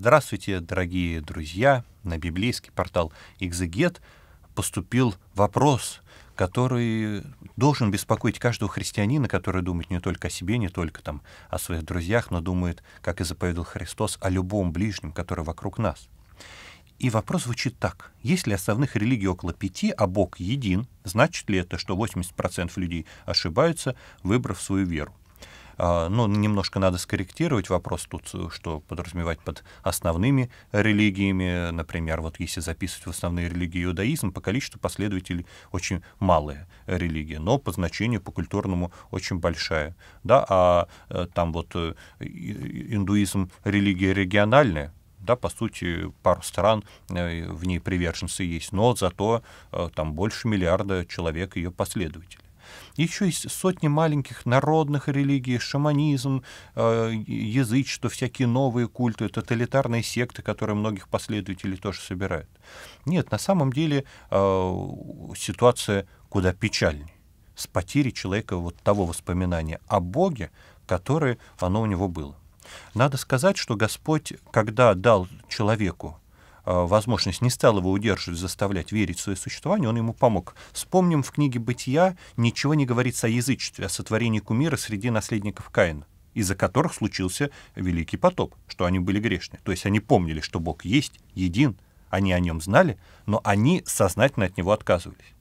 Здравствуйте, дорогие друзья! На библейский портал «Экзегет» поступил вопрос, который должен беспокоить каждого христианина, который думает не только о себе, не только там, о своих друзьях, но думает, как и заповедал Христос, о любом ближнем, который вокруг нас. И вопрос звучит так. Если основных религий около пяти, а Бог един, значит ли это, что 80% людей ошибаются, выбрав свою веру? А, ну, немножко надо скорректировать вопрос тут, э, что подразумевать под основными религиями. Например, вот если записывать в основные религии иудаизм, по количеству последователей очень малая религия, но по значению, по культурному очень большая. Да, а э, там вот э, индуизм религия региональная, да, по сути, пару стран в ней приверженцы есть, но зато там больше миллиарда человек ее последователей. Еще есть сотни маленьких народных религий, шаманизм, э, язычество, всякие новые культы, тоталитарные секты, которые многих последователей тоже собирают. Нет, на самом деле э, ситуация куда печальнее с потерей человека вот того воспоминания о Боге, которое оно у него было. Надо сказать, что Господь, когда дал человеку Э, возможность, не стал его удерживать, заставлять верить в свое существование, он ему помог. Вспомним в книге «Бытия» ничего не говорится о язычестве, о сотворении кумира среди наследников Каина из-за которых случился великий потоп, что они были грешны. То есть они помнили, что Бог есть, един, они о нем знали, но они сознательно от него отказывались.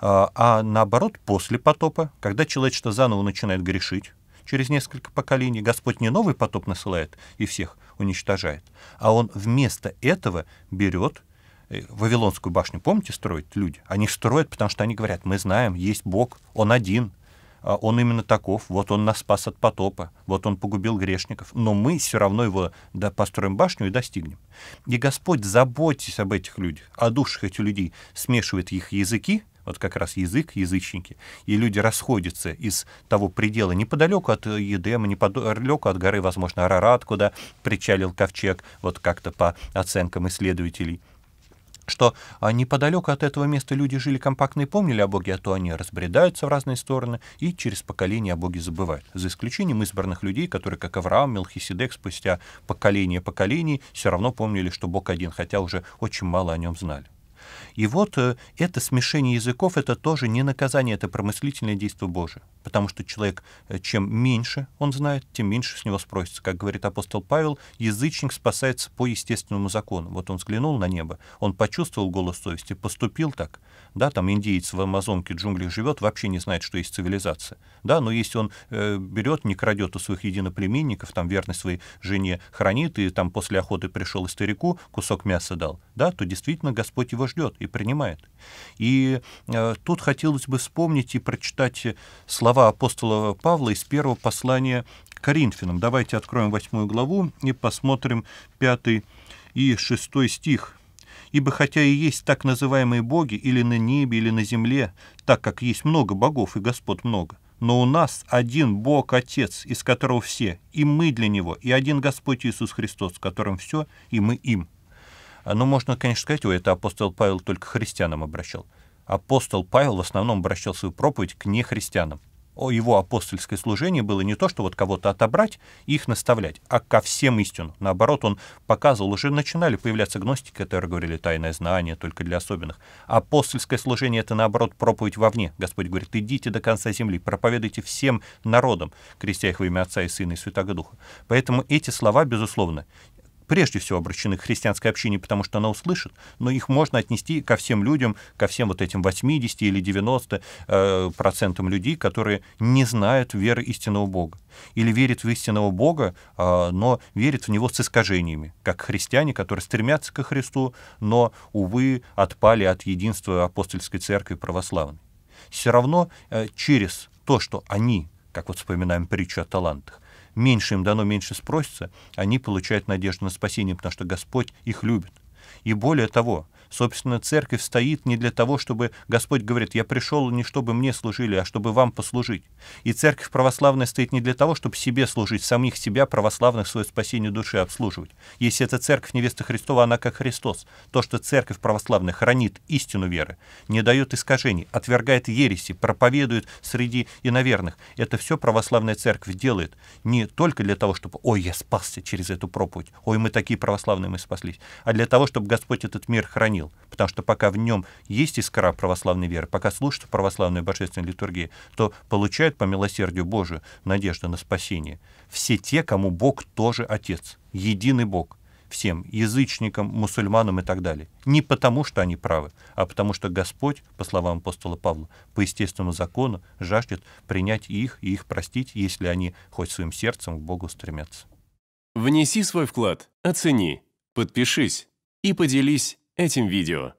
А, а наоборот, после потопа, когда человечество заново начинает грешить, через несколько поколений. Господь не новый потоп насылает и всех уничтожает, а он вместо этого берет э, Вавилонскую башню, помните, строят люди? Они строят, потому что они говорят, мы знаем, есть Бог, Он один, а он именно таков, вот он нас спас от потопа, вот он погубил грешников, но мы все равно его построим башню и достигнем. И Господь, заботьтесь об этих людях, о душах этих людей, смешивает их языки, вот как раз язык, язычники, и люди расходятся из того предела неподалеку от э, Едема, неподалеку от горы, возможно, Арарат, куда причалил ковчег, вот как-то по оценкам исследователей что а, неподалеку от этого места люди жили компактно и помнили о Боге, а то они разбредаются в разные стороны и через поколение о Боге забывают, за исключением избранных людей, которые, как Авраам, Мелхиседек, спустя поколение поколений все равно помнили, что Бог один, хотя уже очень мало о нем знали. И вот э, это смешение языков, это тоже не наказание, это промыслительное действие Божие. Потому что человек, э, чем меньше он знает, тем меньше с него спросится. Как говорит апостол Павел, язычник спасается по естественному закону. Вот он взглянул на небо, он почувствовал голос совести, поступил так. Да, там индеец в Амазонке джунглях живет, вообще не знает, что есть цивилизация. Да, но если он э, берет, не крадет у своих единоплеменников, там верность своей жене хранит, и там после охоты пришел и старику кусок мяса дал, да, то действительно Господь его ждет. И принимает. И э, тут хотелось бы вспомнить и прочитать слова апостола Павла из первого послания Коринфянам. Давайте откроем восьмую главу и посмотрим пятый и шестой стих. «Ибо хотя и есть так называемые боги или на небе, или на земле, так как есть много богов и господ много, но у нас один Бог Отец, из которого все, и мы для Него, и один Господь Иисус Христос, с которым все, и мы им». А, ну, можно, конечно, сказать, ой, это апостол Павел только христианам обращал. Апостол Павел в основном обращал свою проповедь к нехристианам. О Его апостольское служение было не то, что вот кого-то отобрать их наставлять, а ко всем истину. Наоборот, он показывал, уже начинали появляться гностики, которые говорили «тайное знание только для особенных». Апостольское служение — это, наоборот, проповедь вовне. Господь говорит «идите до конца земли, проповедуйте всем народам, крестя их во имя Отца и Сына и Святого Духа». Поэтому эти слова, безусловно, прежде всего обращены к христианской общине, потому что она услышит, но их можно отнести ко всем людям, ко всем вот этим 80 или 90 э, процентам людей, которые не знают веры истинного Бога. Или верят в истинного Бога, э, но верят в него с искажениями, как христиане, которые стремятся ко Христу, но, увы, отпали от единства апостольской церкви православной. Все равно э, через то, что они, как вот вспоминаем притчу о талантах, меньше им дано, меньше спросится, они получают надежду на спасение, потому что Господь их любит. И более того, Собственно, церковь стоит не для того, чтобы Господь говорит, я пришел не чтобы мне служили, а чтобы вам послужить. И церковь православная стоит не для того, чтобы себе служить, самих себя, православных, свое спасение души обслуживать. Если это церковь невесты Христова, она как Христос. То, что церковь православная хранит истину веры, не дает искажений, отвергает ереси, проповедует среди иноверных. Это все православная церковь делает не только для того, чтобы, ой, я спасся через эту проповедь, ой, мы такие православные, мы спаслись, а для того, чтобы Господь этот мир хранил изменил. Потому что пока в нем есть искра православной веры, пока служат православную божественную литургию, то получают по милосердию Божию надежду на спасение все те, кому Бог тоже Отец, единый Бог всем, язычникам, мусульманам и так далее. Не потому, что они правы, а потому, что Господь, по словам апостола Павла, по естественному закону жаждет принять их и их простить, если они хоть своим сердцем к Богу стремятся. Внеси свой вклад, оцени, подпишись и поделись этим видео.